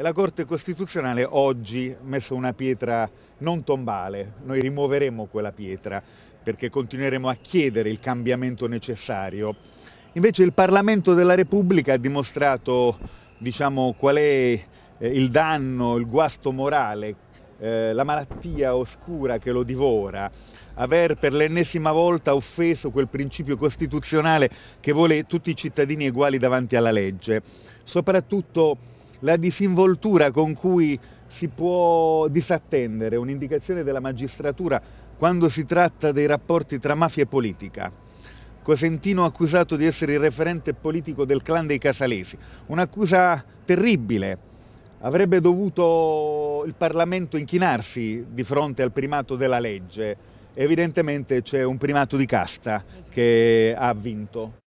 e la Corte Costituzionale oggi ha messo una pietra non tombale, noi rimuoveremo quella pietra perché continueremo a chiedere il cambiamento necessario. Invece il Parlamento della Repubblica ha dimostrato diciamo, qual è eh, il danno, il guasto morale, eh, la malattia oscura che lo divora, aver per l'ennesima volta offeso quel principio costituzionale che vuole tutti i cittadini uguali davanti alla legge, soprattutto la disinvoltura con cui si può disattendere un'indicazione della magistratura quando si tratta dei rapporti tra mafia e politica. Cosentino accusato di essere il referente politico del clan dei Casalesi, un'accusa terribile. Avrebbe dovuto il Parlamento inchinarsi di fronte al primato della legge. Evidentemente c'è un primato di casta che ha vinto.